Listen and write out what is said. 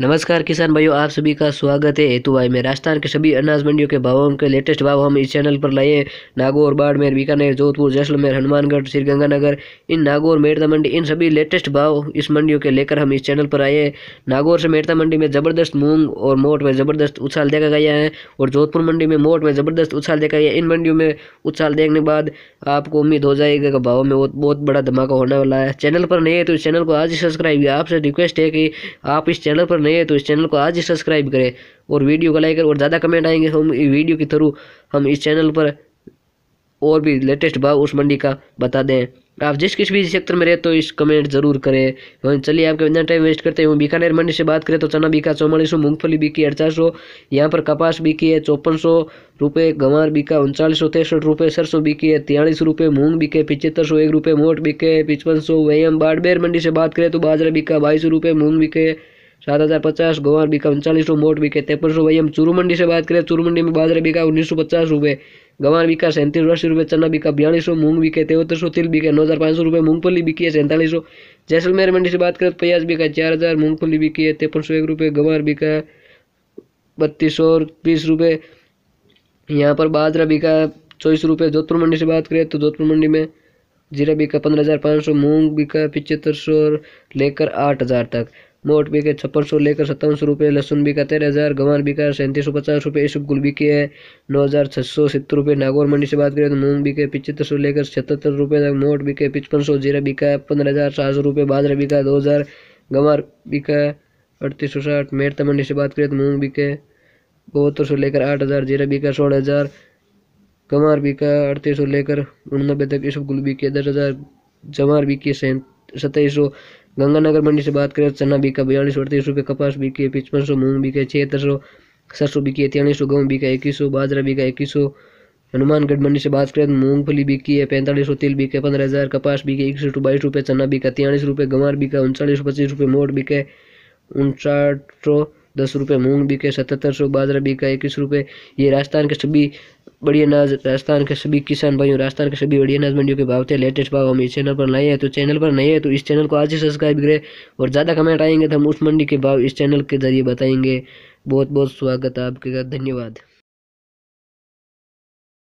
नमस्कार किसान भाइयों आप सभी का स्वागत है हेतु भाई में राजस्थान के सभी अनाज मंडियों के भावों के लेटेस्ट भाव हम इस चैनल पर लाए नागौर बाड़मेर बीकानेर जोधपुर जैसलमेर हनुमानगढ़ श्रीगंगानगर इन नागौर मेड़ता मंडी इन सभी लेटेस्ट भाव इस मंडियों के लेकर हम इस चैनल पर आए नागौर से मेड़ता मंडी में ज़बरदस्त मूंग और मोट में ज़बरदस्त उछाल देखा गया है और जोधपुर मंडी में मोट में ज़बरदस्त उछाल देखा गया इन मंडियों में उछाल देखने के बाद आपको उम्मीद हो जाएगी कि भाव में बहुत बड़ा धमाका होने वाला है चैनल पर नहीं है तो इस चैनल को आज ही सब्सक्राइब किया आपसे रिक्वेस्ट है कि आप इस चैनल पर नए हैं तो इस चैनल को आज ही सब्सक्राइब करें और वीडियो को लाइक और ज़्यादा कमेंट आएंगे हम वीडियो के थ्रू हम इस चैनल पर और भी लेटेस्ट भाव उस मंडी का बता दें आप जिस किस भी सेक्टर में रहते तो इस कमेंट जरूर करें वहीं चलिए आपका इतना टाइम वेस्ट करते हैं बीकानेर मंडी से बात करें तो चना बीका चौवालीस सौ मूँगफली बिकी अड़चार सौ यहाँ पर कपास बिकी है चौपन सौ रुपये गंवार बिका उनचालीस सौ तिरसठ रुपये सरसों बिकी है तियालीस रुपये मूंग बिके पिचहत्तर सौ एक रुपये मोट बिके पचपन सौ वही हम बाड़बेर मंडी से बात करें तो बाजरा बिका बाईस रुपये मूंग बिके सात हज़ार पचास गंवर बिका उनचालीस सौ मोट बिके तेपन सौ वही हम चूरू से बात करें चूरू में बाजरे बिका उन्नीस सौ पचास रुपये गंवर बिका सैंतीस सौ अस्सी रुपये चना बिका बयालीस सौ मूंग बिके तेहत्तर सौ तिल बिके नौ हज़ार पाँच सौ रुपये मूंगफली बिकी है सैंतालीस सौ जैसलमेर मंडी से बात करें तो प्याज बिका चार हज़ार मूंगफली बिकी है तिरपन सौ एक रुपये गंवर बिका बत्तीस सौ बीस रुपये यहाँ पर बाजरा बिका चौबीस रुपये जोधपुर मंडी से बात करें तो जोधपुर मंडी में जीरा बिका पंद्रह हज़ार पाँच सौ मूँग बिका पिचहत्तर सौ लेकर आठ हज़ार तक मोट बिके छप्पन सौ लेकर सत्तावन सौ रुपये लहसुन बिका तेरह हज़ार गंवार बिका सैंतीस सौ पचास रुपये ये गुल बिके है नौ हज़ार छः सौ सत्तर रुपये नागौर मंडी से बात करें तो मूंग बिके पचहत्तर सौ लेकर सतहत्तर रुपये तक मोट बिके पचपन सौ जीरा बिका पंद्रह हज़ार सात सौ रुपये बाजरा बिका दो हज़ार गंवार बिका अड़तीस सौ साठ मेरता मंडी से बात करें तो मूंग बिके बहत्तर सौ लेकर आठ हज़ार जीरा बिका सोलह हज़ार गंवार बिका अड़तीस सौ लेकर उन्नबे तक ये गुल बिके दस हज़ार जवार बिके सैं सत्ताईस सौ गंगानगर मंडी से बात करें तो चना बीका बयालीस अड़तीस रुपये कपास बीके पचपन सौ मूंग बीके छिहत्तर सौ सरसों बिकी है तेलीस सौ गेहूँ बिका इक्कीस सौ बाजरा बिका इक्कीस सौ हनुमानगढ़ मंडी से बात करें तो मूंगफली बिकी है पैंतालीस सौ तिल बिके पंद्रह हज़ार कपास बिके इक्कीस सौ बाईस रुपये चना बिका तेलीस रुपये गंवार बिका उनचालीस सौ पच्चीस रुपये मोट बिके उनसाठ सौ दस रुपये मूंग बिके सतहत्तर सौ बाजरा बिका इक्कीस रुपये ये राजस्थान के सभी बड़ी अनाज राजस्थान के सभी किसान भाइयों राजस्थान के सभी बड़ी अनाज मंडियों के भाव थे लेटेस्ट भाव हम इस चैनल पर नए हैं तो चैनल पर नए हैं तो इस चैनल को आज ही सब्सक्राइब करें और ज़्यादा कमेंट आएंगे तो हम उस मंडी के भाव इस चैनल के जरिए बताएंगे बहुत बहुत स्वागत है आपके धन्यवाद